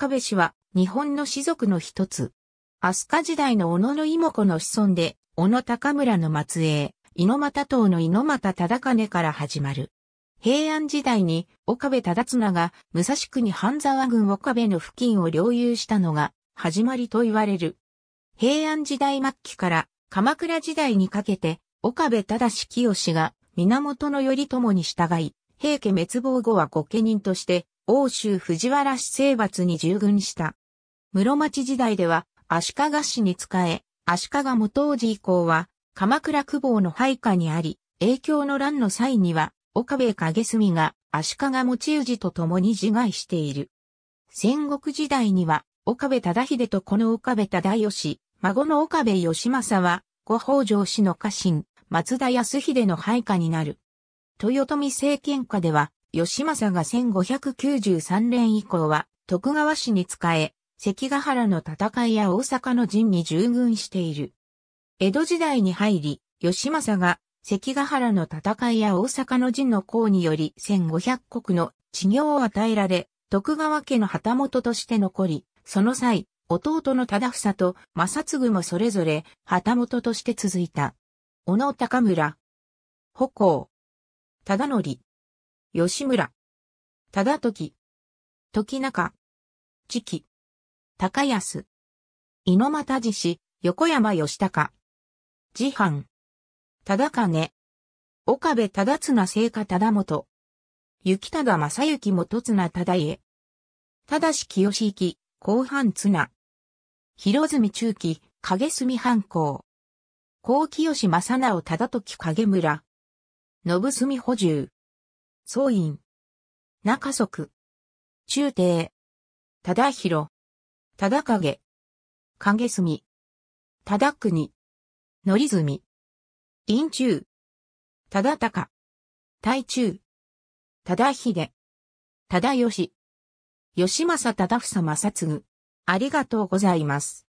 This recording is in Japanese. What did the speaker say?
壁氏は日本の士族の一つ。飛鳥時代の小野の妹子の子孫で、小野高村の末裔、猪俣島の猪俣忠兼から始まる。平安時代に岡部忠綱が武蔵国半沢郡岡部の付近を領有したのが始まりと言われる。平安時代末期から鎌倉時代にかけて岡部忠清が源頼朝に従い、平家滅亡後は御家人として欧州藤原氏征伐に従軍した。室町時代では足利氏に仕え、足利元王子以降は鎌倉久保の配下にあり、影響の乱の際には岡部影澄が足利持氏と共に自害している。戦国時代には岡部忠秀とこの岡部忠義、孫の岡部義政はご北条氏の家臣、松田康秀の配下になる。豊臣政権下では、義政が1593年以降は徳川氏に仕え、関ヶ原の戦いや大阪の陣に従軍している。江戸時代に入り、義政が関ヶ原の戦いや大阪の陣の功により1500国の治療を与えられ、徳川家の旗本として残り、その際、弟の忠房と正嗣もそれぞれ旗本として続いた。小野高村。歩行。忠則。吉村。忠時。時中。知期。高安。猪俣寺氏、横山義高。次藩。忠金。岡部忠綱聖火忠元。雪忠正幸元綱忠家。忠し清行、後半綱。広住中期、影住藩校。高清正直忠時影村。信住補充。総員。中足。中帝。忠広。忠影。影住。忠国。り住。陰中。忠高。大中。忠秀。忠義。吉政忠房正嗣。ありがとうございます。